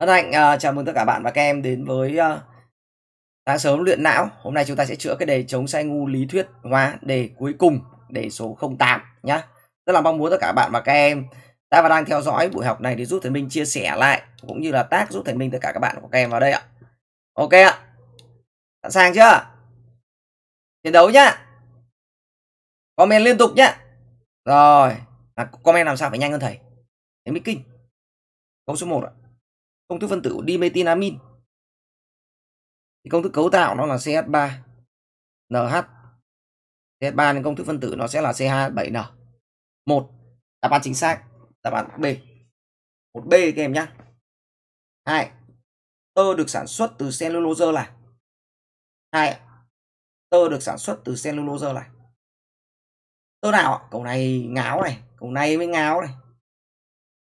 Rất hạnh uh, ờ, chào mừng tất cả bạn và các em đến với uh, sáng sớm luyện não. Hôm nay chúng ta sẽ chữa cái đề chống sai ngu lý thuyết hóa đề cuối cùng, đề số 08 nhá. Rất là mong muốn tất cả bạn và các em đã và đang theo dõi buổi học này thì giúp thầy Minh chia sẻ lại cũng như là tác giúp thầy Minh tất cả các bạn và các em vào đây ạ. Ok ạ. Sẵn sàng chưa? Chiến đấu nhá. Comment liên tục nhá. Rồi, à, comment làm sao phải nhanh hơn thầy. Thế mới kinh. Câu số 1 ạ công thức phân tử của dimethinamin thì công thức cấu tạo nó là CH3 NH CH3 nên công thức phân tử nó sẽ là CH7N một đáp án chính xác đáp án B một B các em nhá hai tơ được sản xuất từ cellulose là hai tơ được sản xuất từ cellulose là tơ nào ạ? này ngáo này, cầu này mới ngáo này.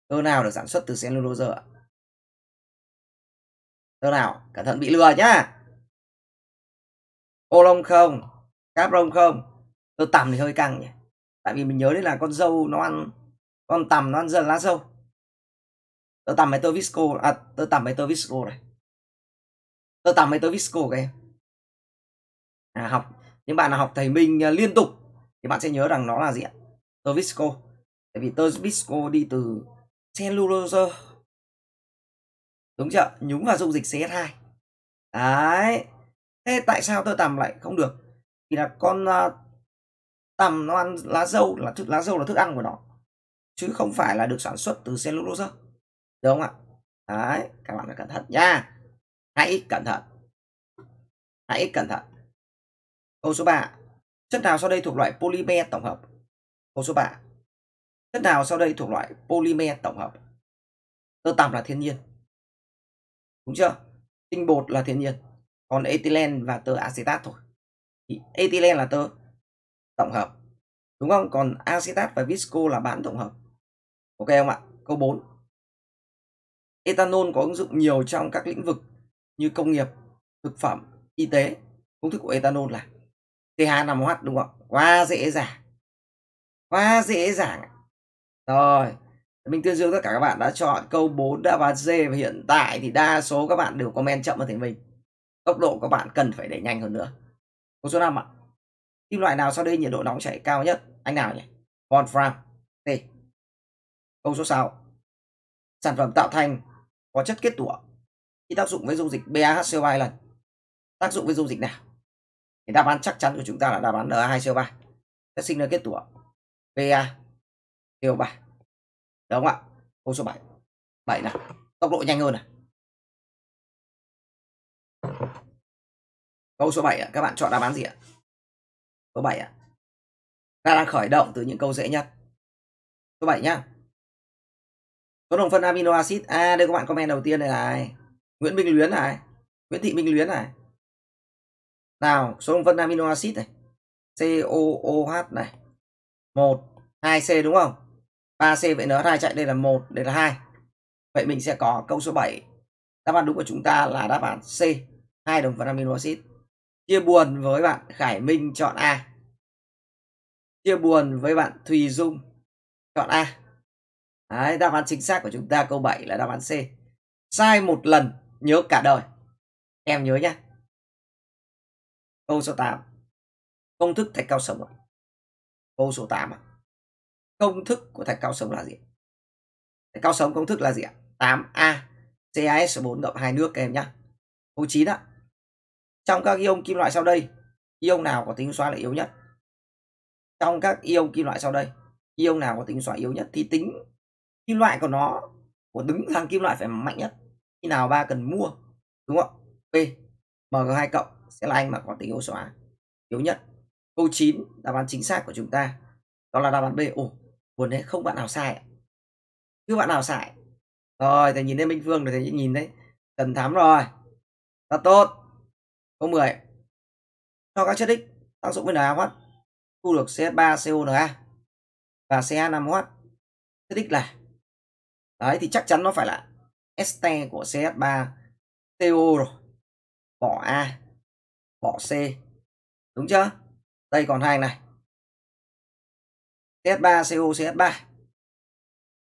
Tơ nào được sản xuất từ cellulose ạ? Đâu nào, cẩn thận bị lừa nhá. Ô lông không, cáp lông không. Tôi tằm thì hơi căng nhỉ. Tại vì mình nhớ đấy là con dâu nó ăn, con tằm nó ăn dần lá dâu. Tớ tằm mấy tớ visco, à tớ tằm mấy tớ visco này. Tớ tằm mấy tớ visco các em. À, học, những bạn nào học thầy Minh à, liên tục thì bạn sẽ nhớ rằng nó là gì ạ? Tơ visco. Tại vì tơ visco đi từ cellulose đúng chưa nhúng vào dung dịch cs 2 đấy thế tại sao tôi tằm lại không được vì là con uh, tằm nó ăn lá dâu là thức lá dâu là thức ăn của nó chứ không phải là được sản xuất từ cellulose đúng không ạ đấy các bạn phải cẩn thận nha hãy cẩn thận hãy cẩn thận câu số 3 chất nào sau đây thuộc loại polymer tổng hợp câu số 3 chất nào sau đây thuộc loại polymer tổng hợp tôi tằm là thiên nhiên đúng chưa tinh bột là thiên nhiên còn ethylene và tơ acetat thôi thì ethylene là tơ tổng hợp đúng không còn acetat và visco là bán tổng hợp ok không ạ câu 4 etanol có ứng dụng nhiều trong các lĩnh vực như công nghiệp thực phẩm y tế công thức của etanol là TH5H đúng không quá dễ dàng quá dễ dàng rồi Minh Tuyên Dương tất cả các bạn đã chọn câu 4 đáp án D và hiện tại thì đa số các bạn đều comment chậm hơn Thành mình Tốc độ các bạn cần phải đẩy nhanh hơn nữa. Câu số 5 ạ. Kim loại nào sau đây nhiệt độ nóng chảy cao nhất? Anh nào nhỉ? Wolfram. T. Câu số 6. Sản phẩm tạo thành có chất kết tủa khi tác dụng với dung dịch BAHCO3 hai lần. Tác dụng với dung dịch nào? Thì đáp án chắc chắn của chúng ta là đáp án N2CO3. Chất sinh ra kết tủa BaCO3 đúng không ạ câu số 7 7 này tốc độ nhanh hơn này câu số 7 ạ các bạn chọn đáp án gì ạ câu 7 ạ ta đang khởi động từ những câu dễ nhất số 7 nhá số đồng phân amino acid à đây các bạn comment đầu tiên này này Nguyễn Minh Luyến này Nguyễn Thị Minh Luyến này nào số đồng phân amino acid này COOH này 1 2C đúng không 3C vậy nó ra chạy đây là một đây là hai Vậy mình sẽ có câu số 7. Đáp án đúng của chúng ta là đáp án C, hai đồng phần amino acid. Chia buồn với bạn Khải Minh chọn A. Chia buồn với bạn Thùy Dung chọn A. Đấy, đáp án chính xác của chúng ta câu 7 là đáp án C. Sai một lần nhớ cả đời. Em nhớ nhé. Câu số 8. Công thức thạch cao sống. Câu số 8 ạ. À? công thức của thạch cao sống là gì thạch cao sống công thức là gì ạ 8a CaS4 cộng hai nước các em nhá câu 9 ạ trong các ion kim loại sau đây ion nào có tính xóa là yếu nhất trong các ion kim loại sau đây ion nào có tính xóa yếu nhất thì tính kim loại của nó của đứng hàng kim loại phải mạnh nhất khi nào ba cần mua đúng không P MG2 cộng sẽ là anh mà có tính yếu xóa yếu nhất câu 9 đáp án chính xác của chúng ta đó là đáp án B ồ buồn đấy không bạn nào sai chứ bạn nào sai rồi thầy nhìn thấy minh phương rồi thầy nhìn thấy tần thám rồi là tốt câu 10 cho các chất x tác dụng với NaOH thu được CH3CONa và CH5OH chất x là đấy thì chắc chắn nó phải là ST của CH3CO rồi bỏ A bỏ C đúng chưa đây còn hai này CH3 CO CH3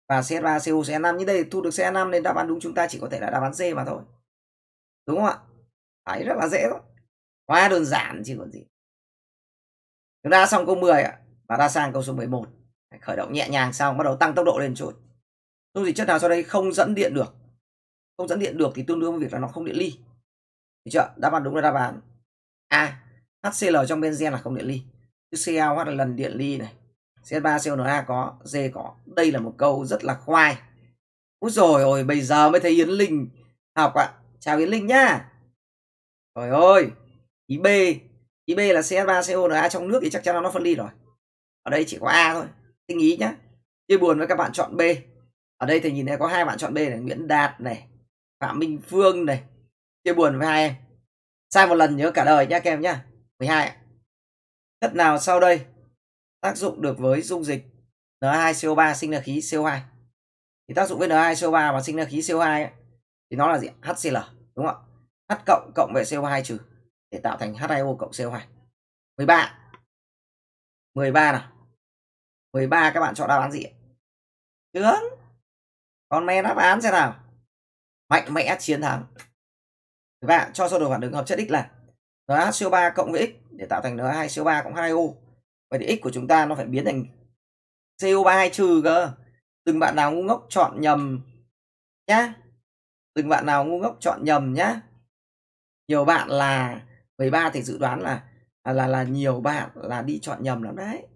và CH3 CO CH5 như đây thu được CH5 nên đáp án đúng chúng ta chỉ có thể là đáp án C mà thôi đúng không ạ đấy rất là dễ thôi quá đơn giản chứ còn gì chúng ta xong câu 10 ạ và ra sang câu số 11 khởi động nhẹ nhàng xong bắt đầu tăng tốc độ lên chút dung dịch chất nào sau đây không dẫn điện được không dẫn điện được thì tương đương với việc là nó không điện ly được chưa đáp án đúng là đáp án a HCl trong benzen là không điện ly chứ CaOH là lần điện ly này CH3CONA có, D có. Đây là một câu rất là khoai. Úi rồi ôi, bây giờ mới thấy Yến Linh học ạ. À. Chào Yến Linh nhá. Trời ơi, ý B, ý B là CH3CONA trong nước thì chắc chắn là nó phân ly rồi. Ở đây chỉ có A thôi, tinh ý nhá. Chia buồn với các bạn chọn B. Ở đây thì nhìn thấy có hai bạn chọn B này, Nguyễn Đạt này, Phạm Minh Phương này. Chia buồn với hai em. Sai một lần nhớ cả đời nhá các em nhá. 12 Chất nào sau đây? tác dụng được với dung dịch N2CO3 sinh ra khí CO2 thì tác dụng với N2CO3 và sinh ra khí CO2 ấy, thì nó là gì HCl đúng không ạ H cộng cộng với CO2 trừ để tạo thành H2O cộng CO2 13 13 nào 13 các bạn chọn đáp án gì Tướng con Comment đáp án xem nào Mạnh mẽ chiến thắng Các bạn cho sơ đồ phản ứng hợp chất X là NH CO3 cộng với X để tạo thành N2CO3 cộng H2O vậy thì x của chúng ta nó phải biến thành CO32 trừ cơ từng bạn nào ngu ngốc chọn nhầm nhá từng bạn nào ngu ngốc chọn nhầm nhá nhiều bạn là 13 thì dự đoán là à, là là nhiều bạn là đi chọn nhầm lắm đấy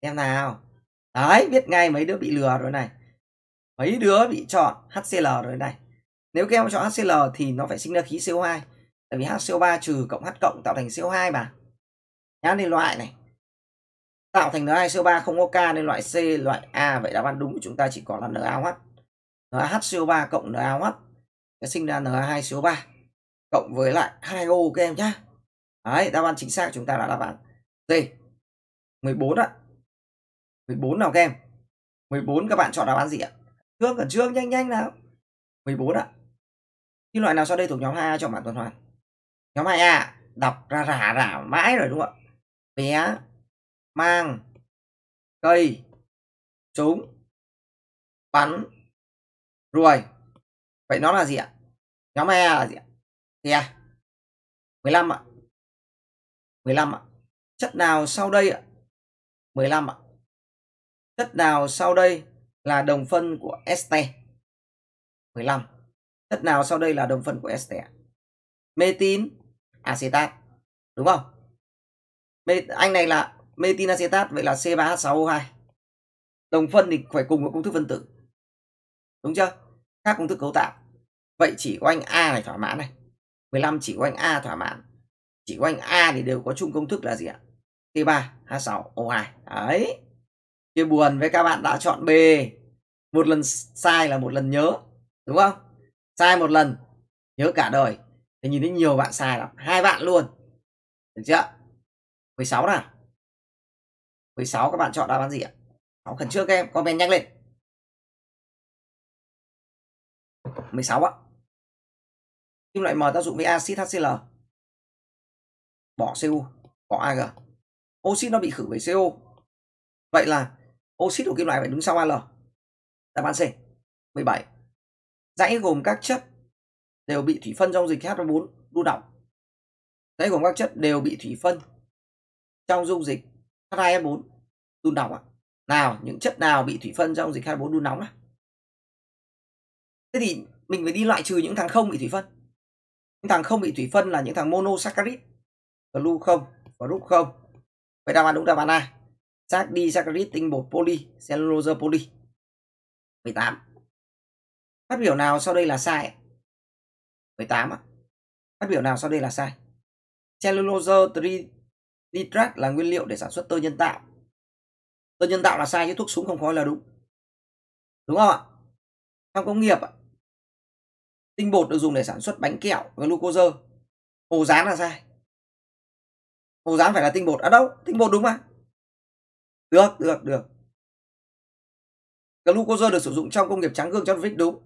em nào đấy biết ngay mấy đứa bị lừa rồi này mấy đứa bị chọn HCl rồi này nếu các em chọn HCl thì nó phải sinh ra khí CO2 tại vì HCO3 trừ cộng H cộng tạo thành CO2 mà nhá nên loại này tạo thành N2CO3 không có K nên loại C loại A vậy đáp án đúng của chúng ta chỉ có là NaOH. NaHCO3 cộng NaOH sẽ sinh ra Na2CO3 cộng với lại H2O các em nhá. Đấy, đáp án chính xác chúng ta là đáp án D. 14 ạ. 14 nào các em? 14 các bạn chọn đáp án gì ạ? Trước gần trước nhanh nhanh nào. 14 ạ. Kim loại nào sau đây thuộc nhóm 2A trong bảng tuần hoàn? Nhóm 2A đọc ra rả rả mãi rồi đúng không ạ? Bé mang cây súng bắn ruồi vậy nó là gì ạ nhóm e là gì ạ e 15 ạ 15 ạ chất nào sau đây ạ 15 ạ chất nào sau đây là đồng phân của ST 15 chất nào sau đây là đồng phân của ST metin acetat đúng không anh này là Metinacetat vậy là C3H6O2 đồng phân thì phải cùng với công thức phân tử đúng chưa khác công thức cấu tạo vậy chỉ có anh A này thỏa mãn này 15 chỉ có anh A thỏa mãn chỉ có anh A thì đều có chung công thức là gì ạ C3H6O2 đấy chia buồn với các bạn đã chọn B một lần sai là một lần nhớ đúng không sai một lần nhớ cả đời thì nhìn thấy nhiều bạn sai lắm hai bạn luôn được chưa 16 nào 16 các bạn chọn đáp án gì ạ? Nó khẩn trước các em, comment nhanh lên. 16 ạ. Kim loại M tác dụng với axit HCl. Bỏ CO, bỏ Ag. Oxit nó bị khử với CO. Vậy là oxit của kim loại phải đứng sau Al. Đáp án C. 17. Dãy gồm các chất đều bị thủy phân trong dịch H4 đun đỏng. Dãy gồm các chất đều bị thủy phân trong dung dịch H2S4 đun nóng ạ. À? Nào, những chất nào bị thủy phân trong dịch H2S4 đun nóng ạ? Thế thì mình phải đi loại trừ những thằng không bị thủy phân. Những thằng không bị thủy phân là những thằng monosaccharide. Glu không, group không. Vậy đáp án đúng đáp án A. Xác đi saccharide tinh bột poly, cellulose poly. 18. Phát biểu nào sau đây là sai? 18 ạ. Phát biểu nào sau đây là sai? Cellulose tri nitrat là nguyên liệu để sản xuất tơ nhân tạo tơ nhân tạo là sai chứ thuốc súng không khói là đúng đúng không ạ trong công nghiệp tinh bột được dùng để sản xuất bánh kẹo và glucose hồ rán là sai hồ rán phải là tinh bột ở à, đâu tinh bột đúng mà được được được glucose được sử dụng trong công nghiệp trắng gương cho vích đúng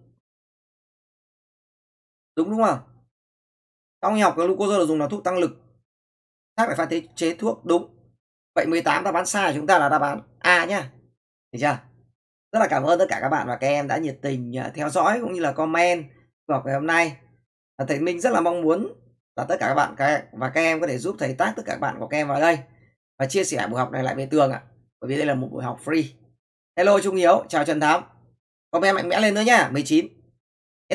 đúng đúng không trong y học glucose được dùng là thuốc tăng lực khác phải pha thế chế thuốc đúng vậy 18 ta bán sai chúng ta là ta bán a nhá được chưa rất là cảm ơn tất cả các bạn và các em đã nhiệt tình à, theo dõi cũng như là comment vào ngày hôm nay thầy minh rất là mong muốn là tất cả các bạn và các em có thể giúp thầy tác tất cả các bạn của các em vào đây và chia sẻ buổi học này lại về tường ạ bởi vì đây là một buổi học free hello trung hiếu chào trần thám comment mạnh mẽ lên nữa nhá 19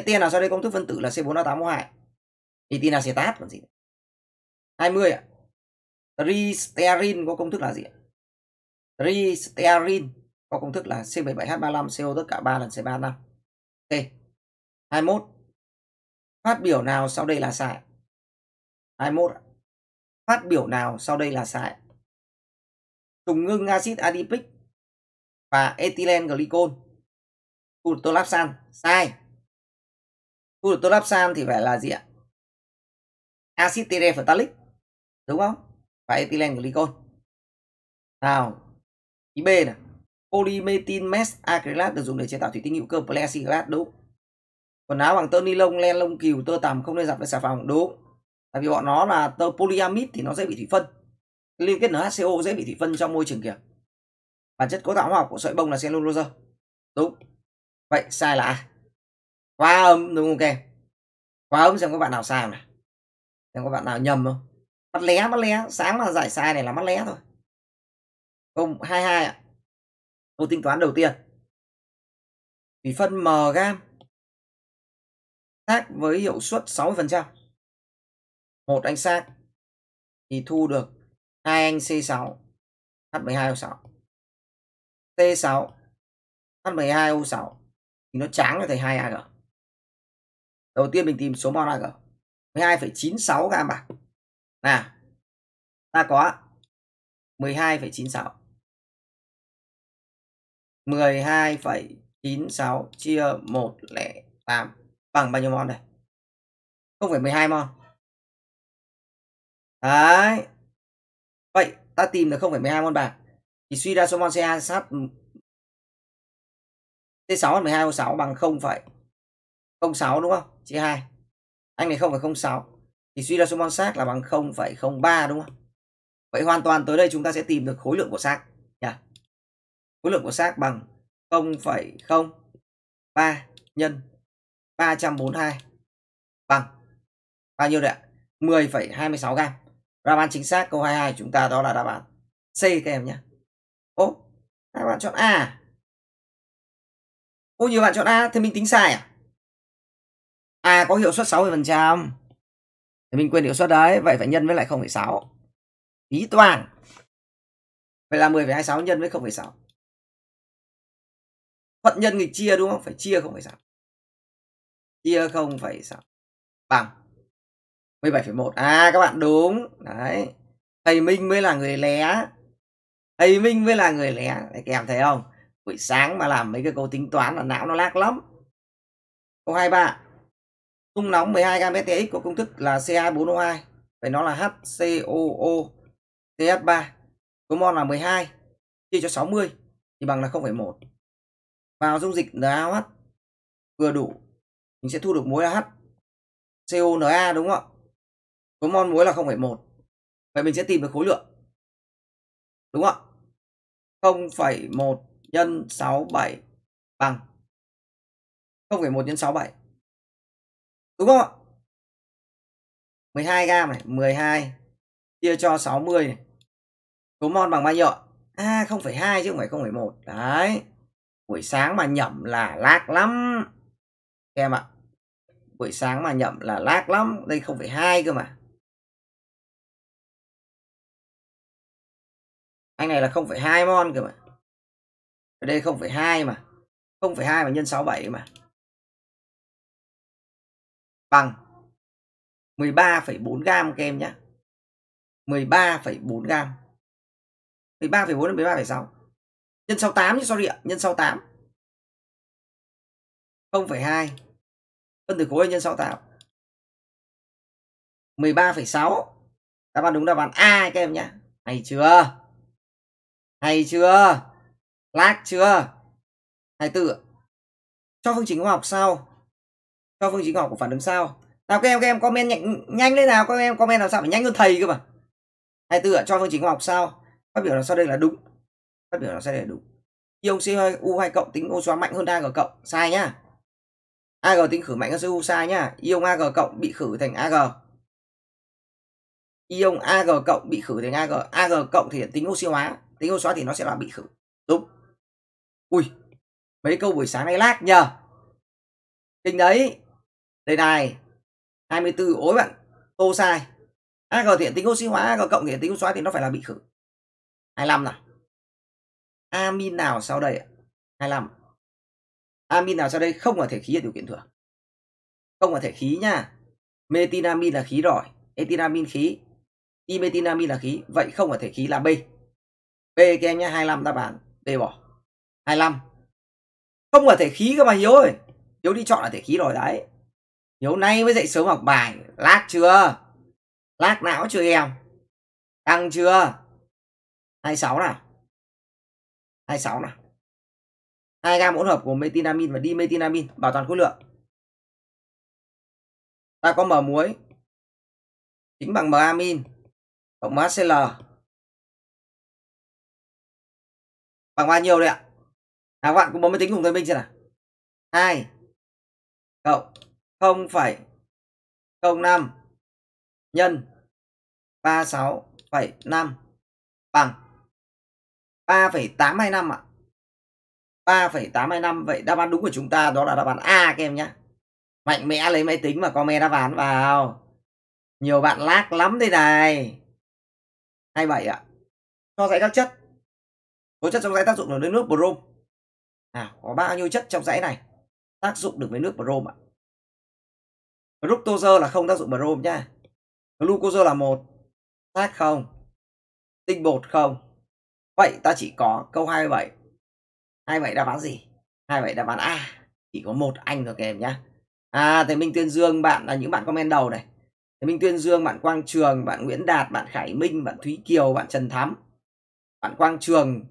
STN là sau đây công thức phân tử là C4A8O2 thì tin là c tát còn gì 20 ạ à. Tristerin có công thức là gì ạ? Tristerin có công thức là C77H35CO tất cả 3 lần C35. Ok. 21. Phát biểu nào sau đây là sai? 21. Phát biểu nào sau đây là sai? Trùng ngưng axit adipic và ethylene glycol. Tolapsan sai. Tolapsan thì phải là gì ạ? Acid terephthallic đúng không? và ethylene glycol nào ý b này polymethyl mesh acrylate được dùng để chế tạo thủy tinh hữu cơ plexiglas đúng quần áo bằng tơ ni lông len lông cừu tơ tằm không nên giặt với xà phòng đúng tại vì bọn nó là tơ polyamid thì nó dễ bị thủy phân liên kết NHCO dễ bị thủy phân trong môi trường kìa bản chất cấu tạo hóa học của sợi bông là cellulose đúng vậy sai là ai quá ấm đúng không ok quá ấm xem có bạn nào sai không này xem có bạn nào nhầm không mắt lé mắt lé sáng là giải sai này là mắt lé thôi không 22 ạ câu tính toán đầu tiên thủy phân m gam tác với hiệu suất 60% một ánh sáng thì thu được hai anh C6 H12O6 T6 H12O6 thì nó tráng là thành 2 AG đầu tiên mình tìm số mol AG 12,96 gam bạc nào ta có 12,96 12,96 chia 108 bằng bao nhiêu mon đây? không phải 0,12 mon Đấy. Vậy ta tìm được không phải 0,12 mon bạc. Thì suy ra số mon ca sát C6 12 O6 bằng 0,06 đúng không? Chia 2. Anh này không phải 0,06 thì suy ra số mol xác là bằng 0,03 đúng không? Vậy hoàn toàn tới đây chúng ta sẽ tìm được khối lượng của xác nhỉ? Khối lượng của xác bằng 0,03 nhân 342 bằng bao nhiêu đấy ạ? 10,26 gam Đáp án chính xác câu 22 chúng ta đó là đáp án C các em nhé. Ô, các bạn chọn A. À? Ô nhiều bạn chọn A thì mình tính sai à? A có hiệu suất 60% thì mình quên hiệu suất đấy vậy phải nhân với lại 0,6 ý toàn vậy là 10,26 nhân với 0,6 thuận nhân nghịch chia đúng không phải chia 0,6 chia 0,6 bằng 17,1 à các bạn đúng đấy thầy Minh mới là người lé thầy Minh mới là người lé đấy, các em thấy không buổi sáng mà làm mấy cái câu tính toán là não nó lag lắm câu hai ba Dung nóng 12 gam STX có công thức là C24O2. Vậy nó là HCOO CH3. Số mol là 12 chia cho 60 thì bằng là 0,1. Vào dung dịch NaOH vừa đủ mình sẽ thu được muối là H CONA đúng không ạ? Số mol muối là 0,1. Vậy mình sẽ tìm được khối lượng. Đúng không ạ? 0,1 nhân 67 bằng 0,1 nhân 67 Đúng không ạ? 12 gam này, 12 chia cho 60 này. Số mol bằng bao nhiêu ạ? À 0,2 chứ không phải 0,1. Đấy. Buổi sáng mà nhẩm là lác lắm. em ạ. Buổi sáng mà nhẩm là lác lắm, đây 0,2 cơ mà. Anh này là 0,2 mon cơ mà. đây 0,2 mà. 0,2 mà nhân 67 mà bằng 13,4 gam các em nhé 13,4 gam 13,4 đến 13,6 nhân 68 nhé sorry ạ nhân 68 0,2 phân tử khối nhân 68 13,6 đáp án đúng đáp án A các em nhé hay chưa hay chưa lác chưa tự cho phương trình hóa học sau cho phương trình học của phản ứng sao nào các em các em comment nhanh, nhanh lên nào các em comment làm sao phải nhanh hơn thầy cơ mà hai tư cho phương trình học sao phát biểu là sau đây là đúng phát biểu là sau đây là đúng ion u hai cộng tính ô xóa mạnh hơn ag cộng sai nhá ag tính khử mạnh hơn cu sai nhá ion ag cộng bị khử thành ag ion ag cộng bị khử thành ag ag cộng thì tính oxy hóa tính oxy hóa thì nó sẽ là bị khử đúng ui mấy câu buổi sáng nay lag nhờ kinh đấy đây này 24 ối bạn tô sai ag thì tính oxy hóa ag cộng thì tính oxy hóa thì nó phải là bị khử 25 nào amin nào sau đây 25 amin nào sau đây không ở thể khí ở điều kiện thường không ở thể khí nha metinamin là khí rồi etinamin khí imetinamin là khí vậy không ở thể khí là b b các em nhé 25 ta bán b bỏ 25 không ở thể khí cơ mà hiếu ơi hiếu đi chọn là thể khí rồi đấy nhiều nay mới dậy sớm học bài lát chưa lát não chưa em Tăng chưa 26 nào 26 nào 2 gam hỗn hợp của metinamin và dimethinamin bảo toàn khối lượng ta có m muối chính bằng m amin cộng HCl bằng bao nhiêu đấy ạ? À, các bạn cũng bấm máy tính cùng tôi minh chưa nào? 2 cộng 0,05 nhân 36,5 bằng 3,825 ạ. 3,825 vậy đáp án đúng của chúng ta đó là đáp án A các em nhé. Mạnh mẽ lấy máy tính mà comment đáp án vào. Nhiều bạn lag lắm đây này. 27 ạ. Cho dãy các chất. Tố chất trong dãy tác dụng được với nước brom. À, có bao nhiêu chất trong dãy này tác dụng được với nước brom ạ? Fructose là không tác dụng brom nha. Glucose là một Sát không. Tinh bột không. Vậy ta chỉ có câu 27. 27 đáp án gì? 27 đáp án A. Chỉ có một anh thôi các em nhá. À, thì Minh Tuyên Dương, bạn là những bạn comment đầu này. Thế Minh Tuyên Dương, bạn Quang Trường, bạn Nguyễn Đạt, bạn Khải Minh, bạn Thúy Kiều, bạn Trần Thắm, bạn Quang Trường,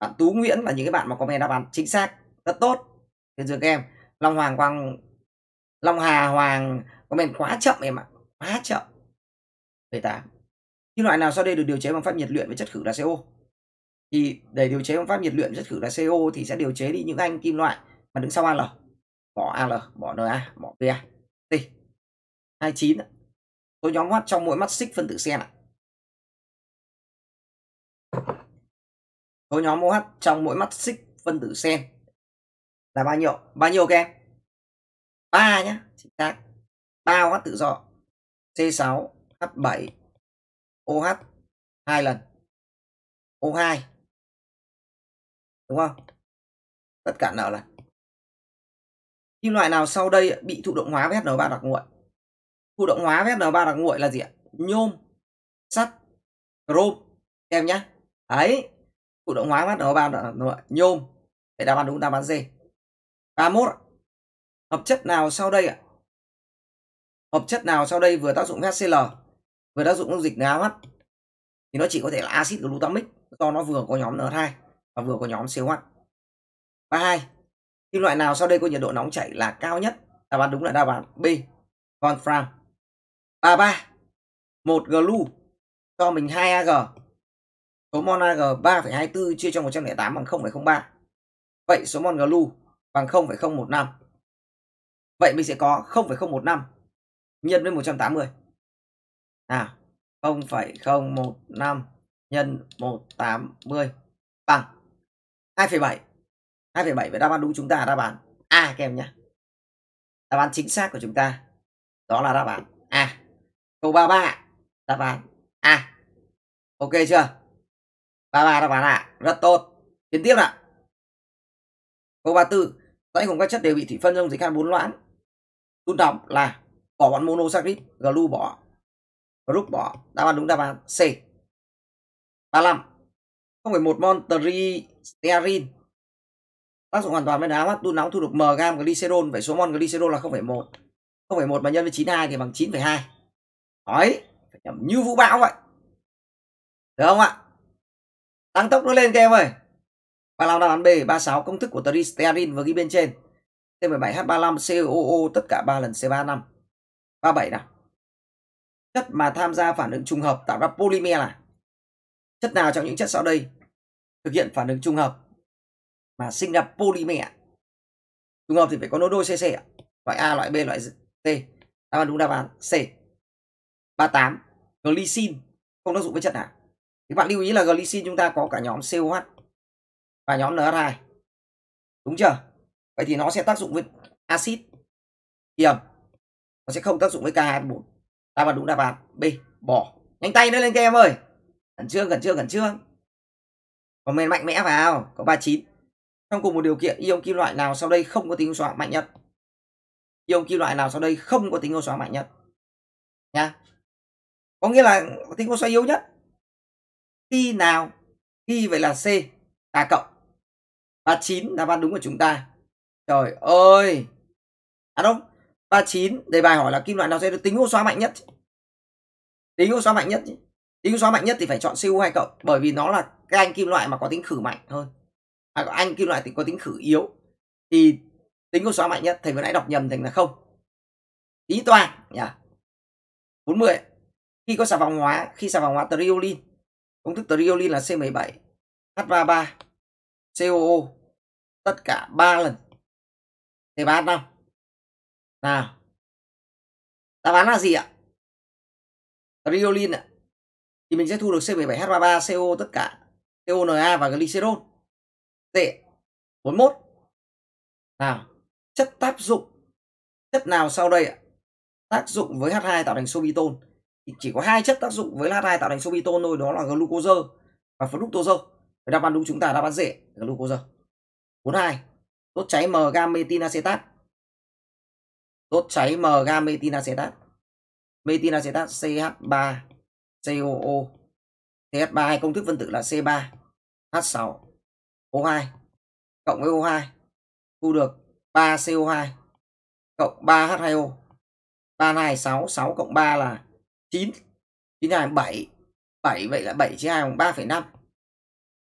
bạn Tú Nguyễn và những cái bạn mà comment đáp án chính xác rất tốt. Tuyên Dương các em. Long Hoàng Quang Long Hà Hoàng comment quá chậm em ạ quá chậm 18 kim loại nào sau đây được điều chế bằng pháp nhiệt luyện với chất khử là CO thì để điều chế bằng pháp nhiệt luyện chất khử là CO thì sẽ điều chế đi những anh kim loại mà đứng sau AL bỏ AL bỏ NA bỏ PA T 29 Tôi nhóm hoắt trong mỗi mắt xích phân tử sen ạ số nhóm OH trong mỗi mắt xích phân tử sen là bao nhiêu bao nhiêu các em 3 nhá chính xác 3 OH tự do C6 H7 OH hai lần O2 đúng không tất cả nợ là kim loại nào sau đây bị thụ động hóa với N3 đặc nguội thụ động hóa với N3 đặc nguội là gì ạ nhôm sắt chrome em nhá ấy thụ động hóa với N3 đặc nguội nhôm để đáp án đúng đáp án C 31 hợp chất nào sau đây ạ hợp chất nào sau đây vừa tác dụng HCl vừa tác dụng dung dịch NaOH thì nó chỉ có thể là axit glutamic do nó vừa có nhóm N2 và vừa có nhóm COH. Và hai, kim loại nào sau đây có nhiệt độ nóng chảy là cao nhất? Đáp án đúng là đáp án B, wolfram. Và ba, một glu cho mình 2 Ag. Số mol Ag 3,24 chia cho 108 bằng 0,03. Vậy số mol glu bằng 0,015. Vậy mình sẽ có 0,015 nhân với 180. Nào, 0,015 nhân 180 bằng 2,7. 2,7 với đáp án đúng chúng ta là đáp án A các em nhé. Đáp án chính xác của chúng ta đó là đáp án A. Câu 33 đáp án A. Ok chưa? 33 đáp án A, rất tốt. Tiến tiếp nào. Câu 34, dãy gồm các chất đều bị thủy phân trong dịch hàn bốn loãng rút đồng là bỏ bọn monosaccharid glu bỏ group bỏ đáp án đúng đáp án C 35 một mol tristerin tác dụng hoàn toàn với đá mắt đun nóng thu được m gam glycerol vậy số mol glycerol là không không phải một phải một mà nhân với 92 thì bằng 9,2 ấy phải nhầm như vũ bão vậy được không ạ tăng tốc nó lên các em ơi và làm đáp án B 36 công thức của tristerin vừa ghi bên trên C 17 h 35 COO tất cả 3 lần C35 37 nào chất mà tham gia phản ứng trùng hợp tạo ra polymer là chất nào trong những chất sau đây thực hiện phản ứng trùng hợp mà sinh ra polymer trùng hợp thì phải có nối đôi CC loại A loại B loại T đáp án đúng đáp án C 38 glycine không tác dụng với chất nào các bạn lưu ý là glycine chúng ta có cả nhóm COH và nhóm NH2 đúng chưa vậy thì nó sẽ tác dụng với axit kiềm nó sẽ không tác dụng với KH4 đáp án đúng đáp án B bỏ nhanh tay nữa lên các em ơi khẩn trương khẩn trương khẩn trương comment mạnh mẽ vào có 39 trong cùng một điều kiện ion kim loại nào sau đây không có tính ô xóa mạnh nhất ion kim loại nào sau đây không có tính ô xóa mạnh nhất nha có nghĩa là tính ô xóa yếu nhất khi nào khi vậy là C là cộng và 9 đáp án đúng của chúng ta trời ơi à đúng 39 đề bài hỏi là kim loại nào sẽ được tính hô xóa mạnh nhất tính hô xóa mạnh nhất tính hô xóa mạnh nhất thì phải chọn cu hai cộng bởi vì nó là cái anh kim loại mà có tính khử mạnh hơn à, anh kim loại thì có tính khử yếu thì tính hô xóa mạnh nhất thầy vừa nãy đọc nhầm thành là không ý toàn nhỉ yeah. 40 khi có xà phòng hóa khi xà phòng hóa triolin công thức triolin là C17 H33 COO tất cả 3 lần thì bán đâu nào đáp án là gì ạ triolin ạ thì mình sẽ thu được C17H33CO tất cả CONA và glycerol tệ 41 nào chất tác dụng chất nào sau đây ạ tác dụng với H2 tạo thành sobiton thì chỉ có hai chất tác dụng với H2 tạo thành sobiton thôi đó là glucose và fructose đáp án đúng chúng ta đáp án dễ glucose 42 đốt cháy m gametin acetat đốt cháy m gametin acetat metin acetat CH3 COO CH3 hay công thức phân tử là C3 H6 O2 cộng với O2 thu được 3 CO2 cộng 3 H2O 3 2 6 6 cộng 3 là 9 9 2 7 7 vậy là 7 chia 2 bằng 3,5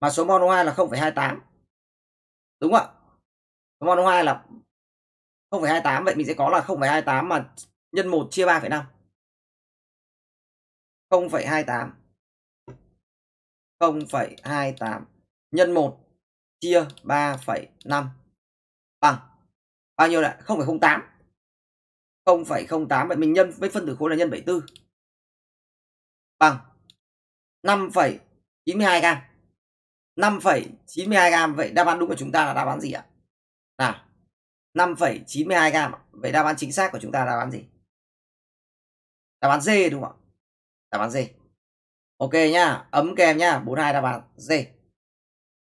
mà số mol O2 là 0,28 đúng không ạ đúng không? Đúng hai là 0,28 vậy mình sẽ có là 0,28 mà nhân 1 chia 3,5. 0,28 0,28 nhân 1 chia 3,5 bằng bao nhiêu lại 0,08 0,08 vậy mình nhân với phân tử khối là nhân 74 bằng 5,92 gam 5,92 gam vậy đáp án đúng của chúng ta là đáp án gì ạ? Nào, 5,92 gam. Vậy đáp án chính xác của chúng ta là đáp án gì? Đáp án D đúng không ạ? Đáp án D. Ok nhá, ấm kèm nhá, 42 đáp án D.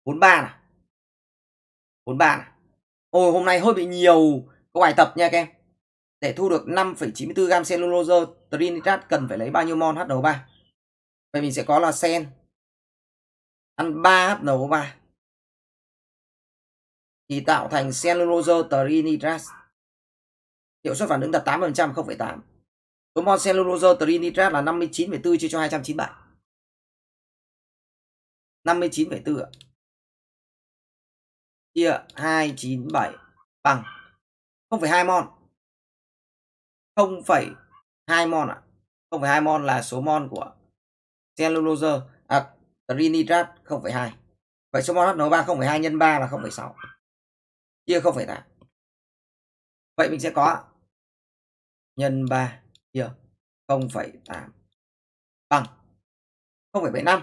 43 nào. 43 nào. Ôi hôm nay hơi bị nhiều câu bài tập nha các em. Để thu được 5,94 gam cellulose trinitrat cần phải lấy bao nhiêu mol HNO3? Vậy mình sẽ có là sen ăn 3 HNO3 thì tạo thành cellulose trinitrat. Hiệu suất phản ứng đạt 8% 0,8. mol cellulose trinitrat là 59,4 chia cho 297. 59,4 ạ. Chia 297 bằng 0,2 mol. 0,2 mol ạ. 0,2 mol là số mol của cellulose à, trinitrat 0,2. Vậy số mol HNO3 0,2 nhân 3 là 0,6 chia 0,8 vậy mình sẽ có nhân 3 chia 0,8 bằng 0,75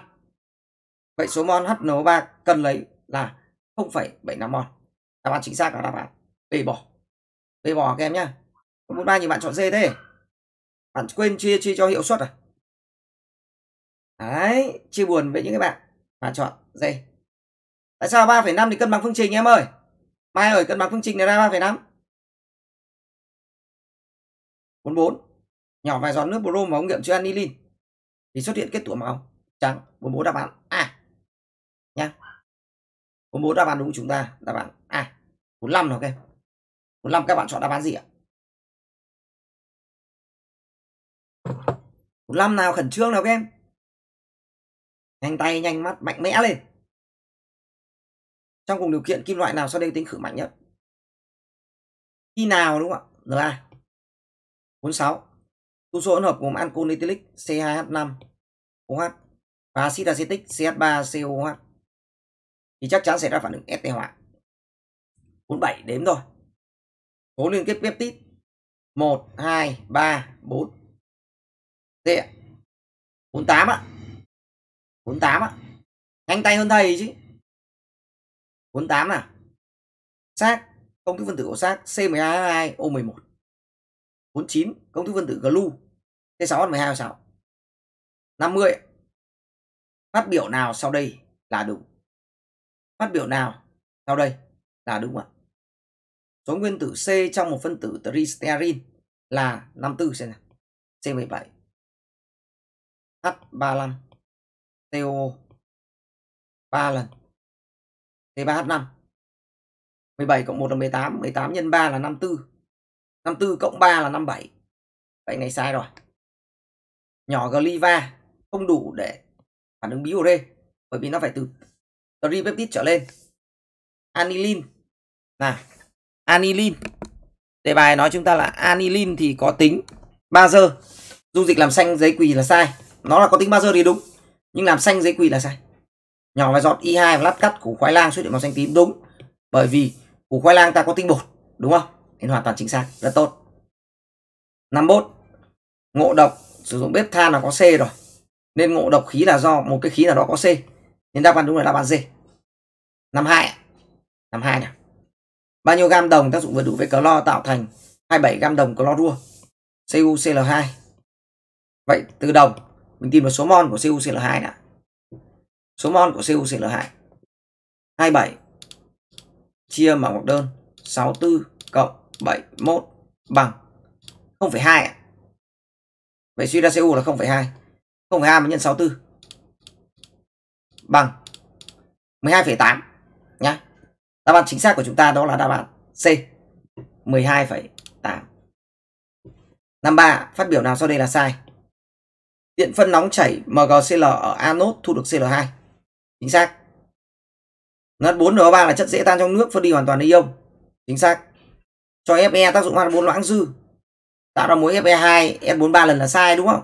vậy số mol HNO3 cần lấy là 0,75 mol đáp án chính xác là đáp án B bỏ B bỏ các em nhá bốn ba thì bạn chọn D thế bạn quên chia chia cho hiệu suất à đấy chia buồn với những cái bạn mà chọn D tại sao 3,5 thì cân bằng phương trình em ơi Mai ơi cân bằng phương trình này ra 3,5 44 Nhỏ vài giọt nước brom vào ống nghiệm chứa anilin Thì xuất hiện kết tủa màu trắng 44 đáp án A Nha 44 đáp án đúng của chúng ta Đáp án A 45 nào okay. 45 các bạn chọn đáp án gì ạ? 45 nào khẩn trương nào kem Nhanh tay nhanh mắt mạnh mẽ lên trong cùng điều kiện kim loại nào sau đây tính khử mạnh nhất khi nào đúng không ạ ra 46 tu số hỗn hợp gồm ancol nitric C2H5 OH và axit acetic CH3COOH thì chắc chắn sẽ ra phản ứng ST hóa 47 đếm rồi. số liên kết peptide 1 2 3 4 Tệ 48 ạ 48 ạ Nhanh tay hơn thầy chứ 48 nào xác công thức phân tử của xác C12H2O11 49 công thức phân tử glu C6H12O6 50 phát biểu nào sau đây là đúng phát biểu nào sau đây là đúng ạ số nguyên tử C trong một phân tử tristerin là 54 xem nào C17 H35 CO 3 lần T3H5 17 cộng 1 là 18 18 nhân 3 là 54 54 cộng 3 là 57 Vậy này sai rồi Nhỏ gliva không đủ để phản ứng biure bởi vì nó phải từ tripeptide trở lên anilin nào anilin đề bài nói chúng ta là anilin thì có tính bazơ dung dịch làm xanh giấy quỳ là sai nó là có tính bazơ thì đúng nhưng làm xanh giấy quỳ là sai nhỏ vài giọt Y2 và lát cắt củ khoai lang xuất hiện màu xanh tím đúng bởi vì củ khoai lang ta có tinh bột đúng không nên hoàn toàn chính xác rất tốt năm 51 ngộ độc sử dụng bếp than là có C rồi nên ngộ độc khí là do một cái khí nào đó có C nên đáp án đúng là đáp án D năm hai năm hai này bao nhiêu gam đồng tác dụng vừa đủ với clo tạo thành 27 gam đồng clorua CuCl2 vậy từ đồng mình tìm được số mol của CuCl2 đã Số mol của sẽ là 2 27 chia bằng hoặc đơn 64 cộng 71 bằng 0,2 ạ. Vậy suy ra Cu là 0,2. 0,2 nhân 64 bằng 12,8 nhá. Đáp án chính xác của chúng ta đó là đáp án C 12,8. Năm ba phát biểu nào sau đây là sai? Điện phân nóng chảy MgCl ở anode thu được Cl2 chính xác ngắt 4 NO3 là chất dễ tan trong nước phân đi hoàn toàn ion chính xác cho Fe tác dụng H4 loãng dư tạo ra muối Fe2 S43 lần là sai đúng không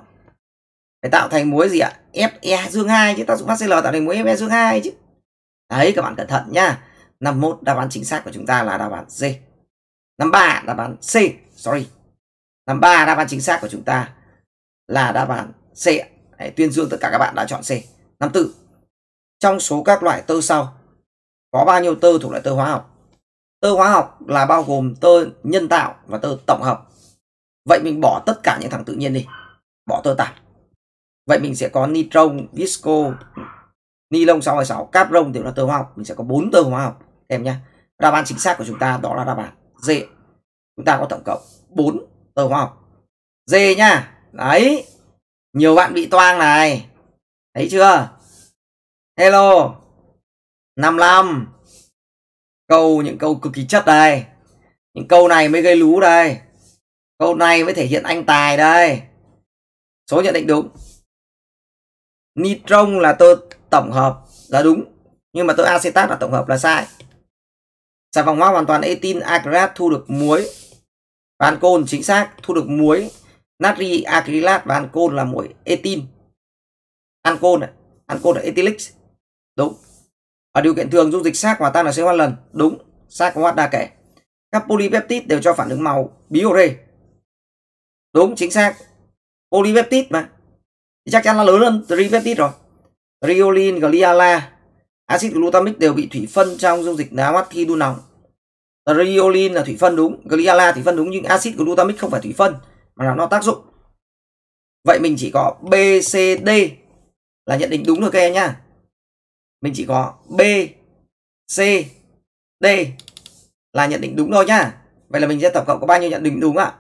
phải tạo thành muối gì ạ Fe dương 2 chứ tác dụng HCl tạo thành muối Fe dương 2 chứ đấy các bạn cẩn thận nhá 51 đáp án chính xác của chúng ta là đáp án D 53 đáp án C sorry 53 đáp án chính xác của chúng ta là đáp án C Đấy, tuyên dương tất cả các bạn đã chọn C 54 trong số các loại tơ sau có bao nhiêu tơ thuộc loại tơ hóa học tơ hóa học là bao gồm tơ nhân tạo và tơ tổng hợp vậy mình bỏ tất cả những thằng tự nhiên đi bỏ tơ tạp vậy mình sẽ có nitron visco ni lông 626 carbon thì là tơ hóa học mình sẽ có bốn tơ hóa học em nhé đáp án chính xác của chúng ta đó là đáp án D chúng ta có tổng cộng 4 tơ hóa học D nhá đấy nhiều bạn bị toang này thấy chưa hello 55 câu những câu cực kỳ chất đây những câu này mới gây lú đây câu này mới thể hiện anh tài đây số nhận định đúng nitron là tôi tổng hợp là đúng nhưng mà tôi acetat là tổng hợp là sai sản phẩm hóa hoàn toàn etin acrylat thu được muối và ancol chính xác thu được muối natri acrylat và ancol là muối etin ancol này ancol là etilic Đúng. Ở điều kiện thường dung dịch xác hòa tan là hoa lần. Đúng. Xác có hoạt đa kể. Các polypeptide đều cho phản ứng màu biore. Đúng, chính xác. Polypeptide mà. Thì chắc chắn là lớn hơn tripeptide rồi. Riolin, gliala, axit glutamic đều bị thủy phân trong dung dịch đá mắt khi đun nóng. Riolin là thủy phân đúng, gliala thủy phân đúng nhưng axit glutamic không phải thủy phân mà là nó tác dụng. Vậy mình chỉ có BCD là nhận định đúng được các em nhá mình chỉ có B, C, D là nhận định đúng thôi nhá. Vậy là mình sẽ tổng cộng có bao nhiêu nhận định đúng ạ?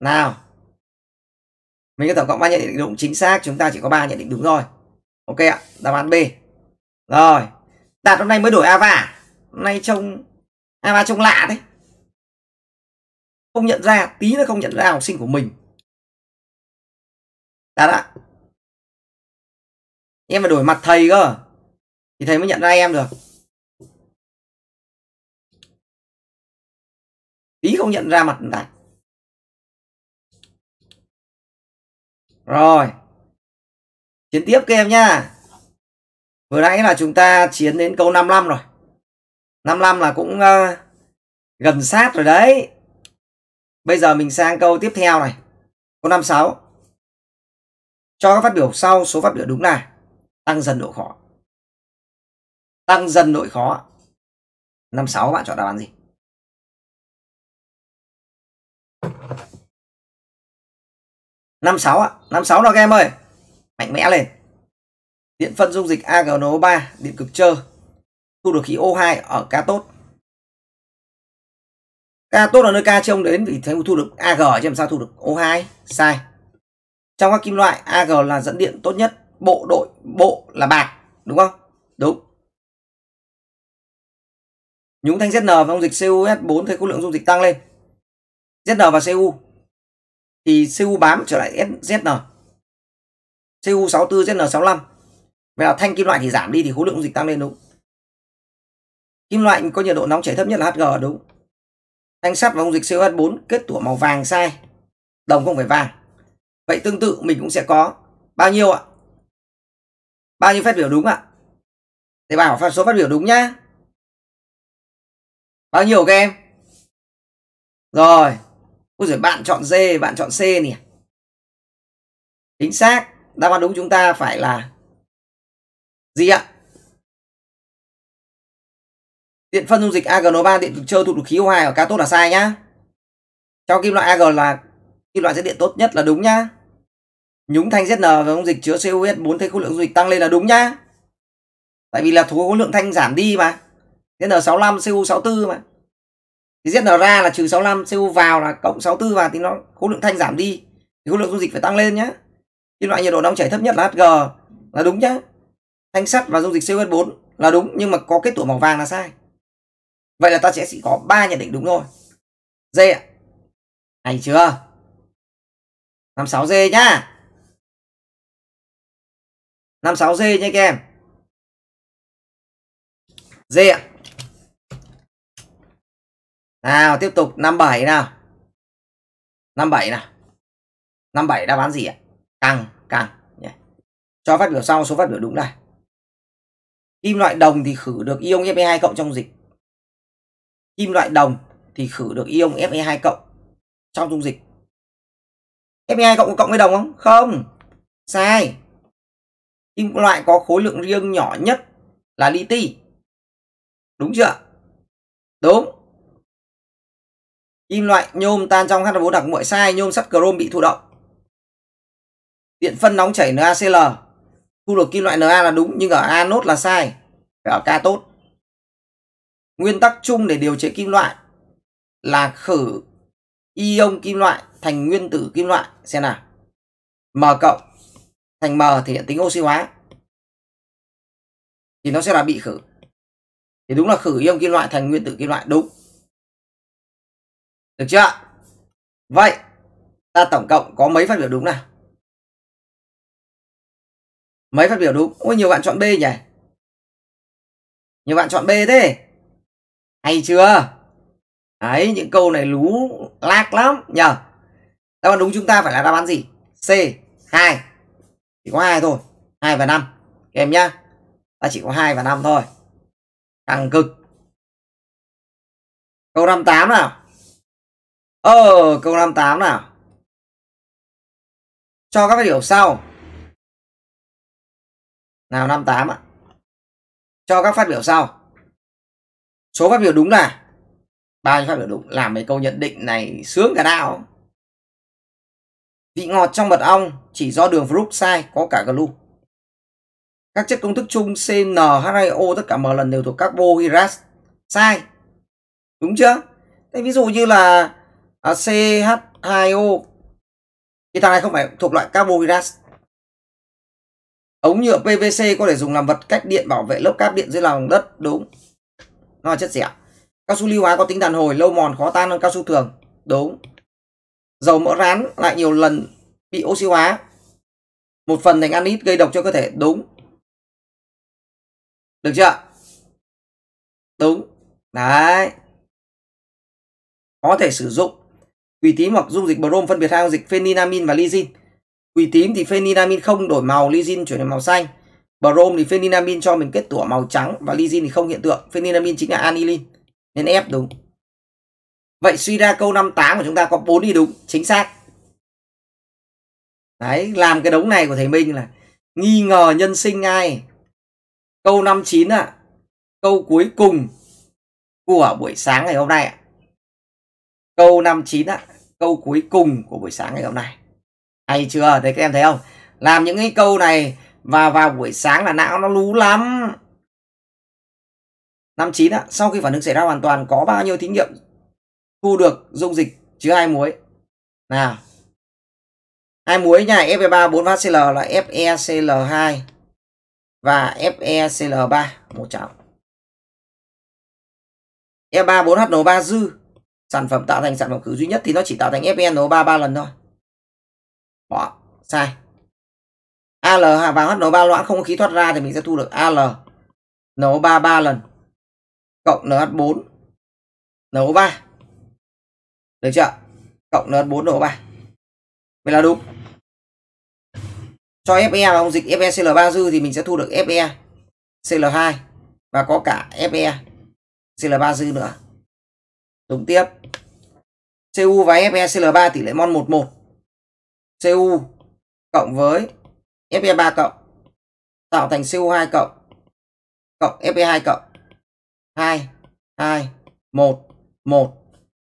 Nào. Mình có tổng cộng bao nhiêu nhận định đúng? Chính xác chúng ta chỉ có 3 nhận định đúng thôi. Ok ạ, đáp án B. Rồi. Đạt hôm nay mới đổi Ava. Hôm nay trông Ava trông lạ đấy. Không nhận ra, tí nữa không nhận ra học sinh của mình. Đạt ạ em phải đổi mặt thầy cơ thì thầy mới nhận ra em được ý không nhận ra mặt này rồi chiến tiếp các em nha vừa nãy là chúng ta chiến đến câu 55 rồi 55 là cũng uh, gần sát rồi đấy bây giờ mình sang câu tiếp theo này câu 56 cho các phát biểu sau số phát biểu đúng này tăng dần độ khó tăng dần độ khó năm sáu bạn chọn đáp án gì năm sáu ạ năm sáu nào các em ơi mạnh mẽ lên điện phân dung dịch AgNO3 điện cực trơ thu được khí O2 ở ca tốt ca tốt là nơi ca trông đến vì thấy thu được Ag chứ làm sao thu được O2 sai trong các kim loại Ag là dẫn điện tốt nhất bộ đội bộ là bạc đúng không đúng nhúng thanh ZN và dung dịch CuS4 thấy khối lượng dung dịch tăng lên ZN và CU thì CU bám trở lại ZN CU64 ZN65 vậy là thanh kim loại thì giảm đi thì khối lượng dung dịch tăng lên đúng kim loại có nhiệt độ nóng chảy thấp nhất là HG đúng thanh sắt và dung dịch CuS4 kết tủa màu vàng sai đồng không phải vàng vậy tương tự mình cũng sẽ có bao nhiêu ạ bao nhiêu phát biểu đúng ạ thầy bảo số phát biểu đúng nhá bao nhiêu các em rồi ôi giời bạn chọn d bạn chọn c nè chính xác đáp án đúng chúng ta phải là gì ạ điện phân dung dịch ag 3 điện cực trơ thuộc được khí O2 ở ca tốt là sai nhá. Trong kim loại Ag là kim loại dẫn điện tốt nhất là đúng nhá nhúng thanh ZN và dung dịch chứa COS 4 thấy khối lượng dung dịch tăng lên là đúng nhá. Tại vì là khối lượng thanh giảm đi mà. ZN65 CU64 mà. Thì ZN ra là trừ 65, CU vào là cộng 64 vào thì nó khối lượng thanh giảm đi. Thì khối lượng dung dịch phải tăng lên nhá. Kim loại nhiệt độ nóng chảy thấp nhất là HG là đúng nhá. Thanh sắt và dung dịch COS4 là đúng nhưng mà có kết tủa màu vàng là sai. Vậy là ta sẽ chỉ có 3 nhận định đúng thôi. Dê ạ. Hay chưa? 56 dê nhá. 56G nha các em. G ạ. Nào, tiếp tục 57 nào. 57 nào. 57 đáp án gì ạ? Càng, càng. Yeah. Cho phát biểu sau số phát biểu đúng đây Kim loại đồng thì khử được ion Fe2 cộng trong dịch. Kim loại đồng thì khử được ion Fe2 cộng trong dung dịch. Fe2 cộng cộng với đồng không? Không. Sai kim loại có khối lượng riêng nhỏ nhất là li ti đúng chưa đúng kim loại nhôm tan trong H2O đặc nguội sai nhôm sắt chrome bị thụ động điện phân nóng chảy NaCl thu được kim loại Na là đúng nhưng ở anốt là sai ở K tốt nguyên tắc chung để điều chế kim loại là khử ion kim loại thành nguyên tử kim loại xem nào m cộng thành M thể hiện tính oxy hóa thì nó sẽ là bị khử thì đúng là khử ion kim loại thành nguyên tử kim loại đúng được chưa vậy ta tổng cộng có mấy phát biểu đúng nào mấy phát biểu đúng ôi nhiều bạn chọn B nhỉ nhiều bạn chọn B thế hay chưa ấy những câu này lú lác lắm nhờ đáp án đúng chúng ta phải là đáp án gì C 2 chỉ có hai thôi hai và năm các em nhá ta chỉ có hai và năm thôi căng cực câu 58 nào ờ câu 58 nào cho các biểu sau nào 58 ạ cho các phát biểu sau số phát biểu đúng là bao nhiêu phát biểu đúng làm mấy câu nhận định này sướng cả nào Vị ngọt trong mật ong chỉ do đường fructose có cả glu. Các chất công thức chung CnH2O tất cả m lần đều thuộc carbohydrate. Sai. Đúng chưa? Thế ví dụ như là à, CH2O thì thằng này không phải thuộc loại carbohydrate. Ống nhựa PVC có thể dùng làm vật cách điện bảo vệ lớp cáp điện dưới lòng đất. Đúng. Nó là chất dẻo. Cao su lưu hóa có tính đàn hồi, lâu mòn, khó tan hơn cao su thường. Đúng. Dầu mỡ rán lại nhiều lần bị oxy hóa. Một phần thành anhydride gây độc cho cơ thể. Đúng. Được chưa? Đúng. Đấy. Có thể sử dụng quỳ tím hoặc dung dịch brom phân biệt hai dung dịch phenylamin và lysin. Quỳ tím thì phenylamin không đổi màu, lysin chuyển thành màu xanh. Brom thì phenylamin cho mình kết tủa màu trắng và lysin thì không hiện tượng. Phenylamin chính là anilin. Nên ép đúng. Vậy suy ra câu 58 của chúng ta có 4 đi đúng, chính xác. Đấy, làm cái đống này của thầy Minh là nghi ngờ nhân sinh ai. Câu 59 ạ. À, câu cuối cùng của buổi sáng ngày hôm nay ạ. À. Câu 59 ạ. À, câu cuối cùng của buổi sáng ngày hôm nay. Hay chưa? Đấy các em thấy không? Làm những cái câu này và vào buổi sáng là não nó lú lắm. 59 ạ. Sau khi phản ứng xảy ra hoàn toàn có bao nhiêu thí nghiệm thu được dung dịch chứa hai muối nào hai muối nhà Fe3 4HCl là FeCl2 và FeCl3 một trọng E3 4HNO3 dư sản phẩm tạo thành sản phẩm cứng duy nhất thì nó chỉ tạo thành FeNO3 ba lần thôi bỏ sai Al và HNO3 loãng không khí thoát ra thì mình sẽ thu được Al NO3 3 lần cộng NH4 NO3 được chưa cộng lớn 4 độ 3 vậy là đúng cho FE mà ông dịch FeCl CL3 dư thì mình sẽ thu được FE CL2 và có cả FE CL3 dư nữa đúng tiếp CU và FE CL3 tỷ lệ mon 11 CU cộng với FE3 cộng tạo thành CU2 cộng cộng FE2 cộng 2 2 1 1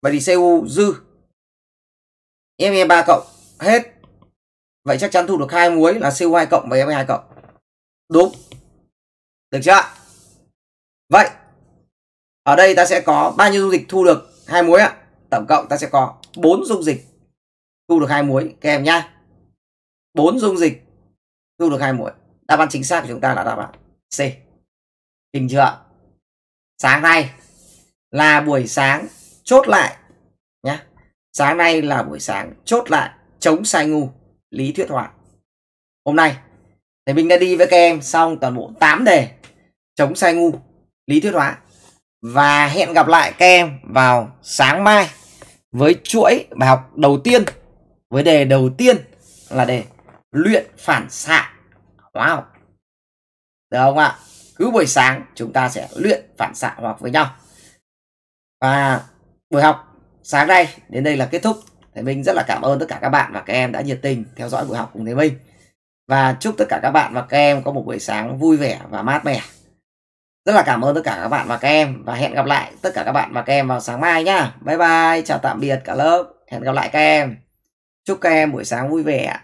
Vậy thì CU dư FE 3 cộng hết Vậy chắc chắn thu được hai muối là Cu 2 cộng và Fe2 cộng. Đúng. Được chưa Vậy ở đây ta sẽ có bao nhiêu dung dịch thu được hai muối ạ? Tổng cộng ta sẽ có 4 dung dịch thu được hai muối các em nhá. 4 dung dịch thu được hai muối. Đáp án chính xác của chúng ta là đáp án C. Hình chưa Sáng nay là buổi sáng chốt lại nhá sáng nay là buổi sáng chốt lại chống sai ngu lý thuyết hóa hôm nay thì mình đã đi với các em xong toàn bộ 8 đề chống sai ngu lý thuyết hóa và hẹn gặp lại các em vào sáng mai với chuỗi bài học đầu tiên với đề đầu tiên là đề luyện phản xạ hóa học được không ạ cứ buổi sáng chúng ta sẽ luyện phản xạ hóa học với nhau và buổi học sáng nay đến đây là kết thúc thế minh rất là cảm ơn tất cả các bạn và các em đã nhiệt tình theo dõi buổi học cùng thế minh và chúc tất cả các bạn và các em có một buổi sáng vui vẻ và mát mẻ rất là cảm ơn tất cả các bạn và các em và hẹn gặp lại tất cả các bạn và các em vào sáng mai nhá bye bye chào tạm biệt cả lớp hẹn gặp lại các em chúc các em buổi sáng vui vẻ